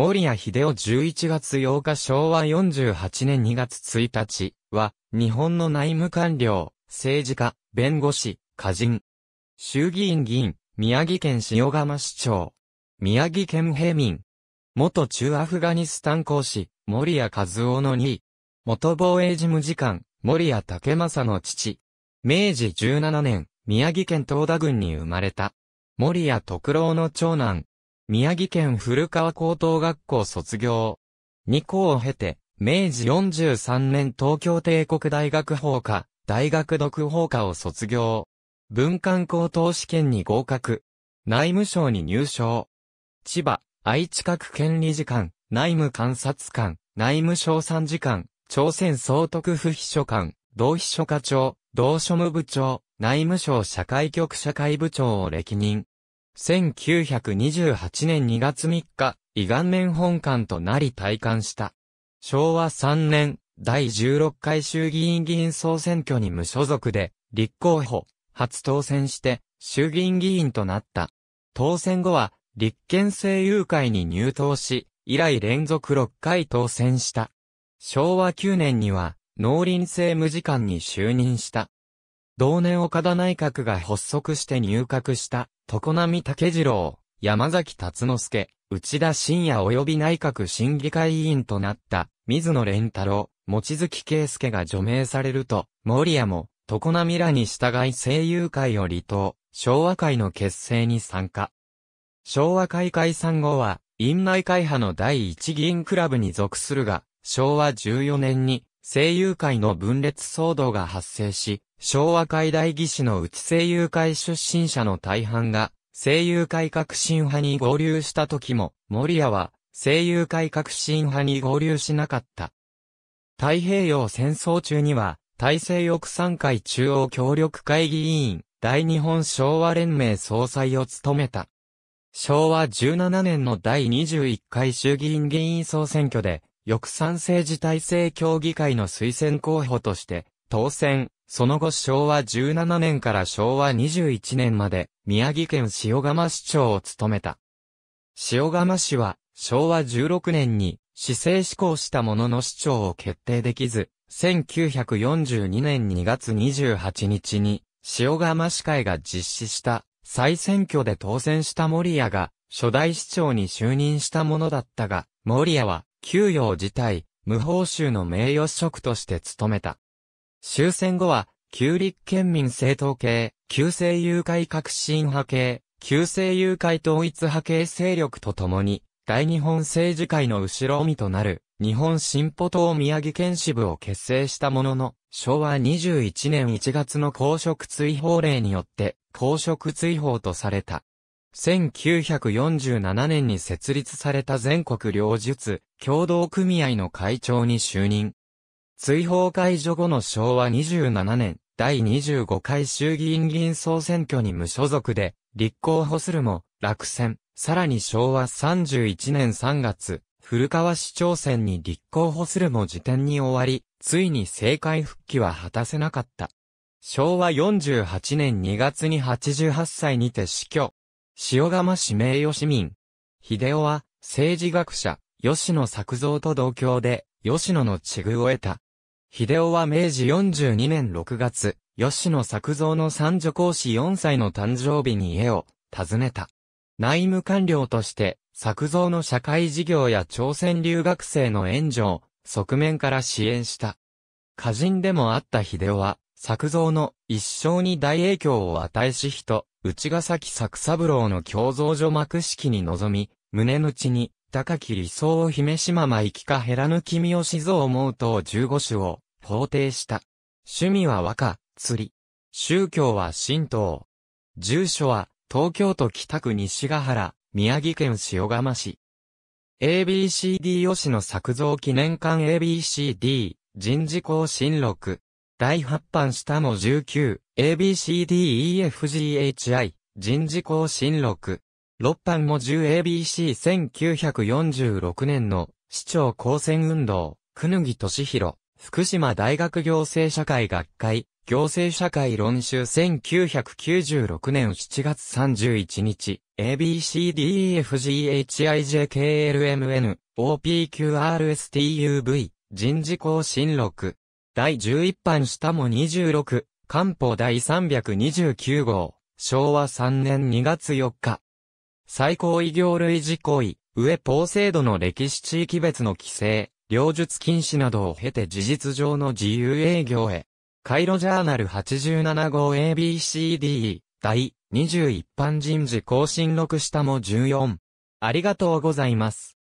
森谷秀夫11月8日昭和48年2月1日は、日本の内務官僚、政治家、弁護士、歌人。衆議院議員、宮城県塩釜市長。宮城県平民。元中アフガニスタン公使、森谷和夫の2位。元防衛事務次官、森谷武正の父。明治17年、宮城県東田郡に生まれた。森谷徳郎の長男、宮城県古川高等学校卒業。2校を経て、明治43年東京帝国大学法科、大学読法科を卒業。文官高等試験に合格。内務省に入省。千葉、愛知各県理事官、内務監察官、内務省参事官、朝鮮総督府秘書官、同秘書課長、同庶務部長、内務省社会局社会部長を歴任。1928年2月3日、胃顔面本館となり退官した。昭和3年、第16回衆議院議員総選挙に無所属で、立候補、初当選して、衆議院議員となった。当選後は、立憲政友会に入党し、以来連続6回当選した。昭和9年には、農林政務次官に就任した。同年岡田内閣が発足して入閣した。常波武次郎、山崎達之助、内田信也及び内閣審議会委員となった、水野蓮太郎、望月圭介が除名されると、森屋も、常波らに従い声優会を離党、昭和会の結成に参加。昭和会解散後は、院内会派の第一議員クラブに属するが、昭和14年に声優会の分裂騒動が発生し、昭和会大義士の内声優会出身者の大半が、声優会革新派に合流した時も、森谷は、声優会革新派に合流しなかった。太平洋戦争中には、大西翼産会中央協力会議委員、大日本昭和連盟総裁を務めた。昭和17年の第21回衆議院議員総選挙で、翌賛成自体制協議会の推薦候補として、当選、その後昭和17年から昭和21年まで、宮城県塩釜市長を務めた。塩釜市は、昭和16年に、市政施行したものの市長を決定できず、1942年2月28日に、塩釜市会が実施した、再選挙で当選した森谷が、初代市長に就任したものだったが、森谷は、給与自体、無報酬の名誉職として務めた。終戦後は、旧立憲民政党系、旧政友会革新派系、旧政友会統一派系勢力とともに、大日本政治界の後ろ身となる、日本進歩党宮城県支部を結成したものの、昭和21年1月の公職追放令によって、公職追放とされた。1947年に設立された全国領術共同組合の会長に就任。追放解除後の昭和27年、第25回衆議院議員総選挙に無所属で、立候補するも、落選。さらに昭和31年3月、古川市長選に立候補するも辞典に終わり、ついに政界復帰は果たせなかった。昭和48年2月に88歳にて死去。塩釜市名誉市民。秀夫は、政治学者、吉野作造と同郷で、吉野の地遇を得た。秀夫は明治42年6月、吉野作造の三女講師4歳の誕生日に家を訪ねた。内務官僚として、作造の社会事業や朝鮮留学生の援助を、側面から支援した。歌人でもあった秀夫は、作造の一生に大影響を与えし人、内ヶ崎作三郎の胸像所幕式に臨み、胸の内に、高き理想を姫島ま生きか減らぬ君を静を思うと15種を、法定した。趣味は和歌、釣り。宗教は神道。住所は、東京都北区西ヶ原、宮城県塩釜市。ABCD 吉野作造記念館 ABCD 人事更新録。第8版下も 19ABCDEFGHI 人事更新録。6版も 10ABC1946 年の市長公選運動、くぬぎとしひろ、福島大学行政社会学会、行政社会論集1996年7月31日、ABCDEFGHIJKLMN、OPQRSTUV、人事更新録。第11版下も26、官報第329号、昭和3年2月4日。最高異業類事項位、上法制度の歴史地域別の規制、領術禁止などを経て事実上の自由営業へ。カイロジャーナル87号 ABCDE、第21般人事更新録下も14。ありがとうございます。